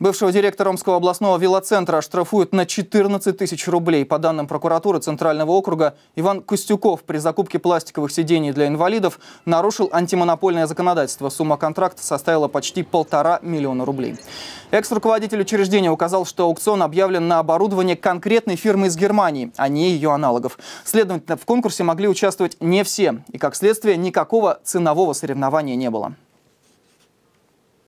Бывшего директора Омского областного велоцентра штрафуют на 14 тысяч рублей. По данным прокуратуры Центрального округа, Иван Костюков при закупке пластиковых сидений для инвалидов нарушил антимонопольное законодательство. Сумма контракта составила почти полтора миллиона рублей. Экс-руководитель учреждения указал, что аукцион объявлен на оборудование конкретной фирмы из Германии, а не ее аналогов. Следовательно, в конкурсе могли участвовать не все, и, как следствие, никакого ценового соревнования не было.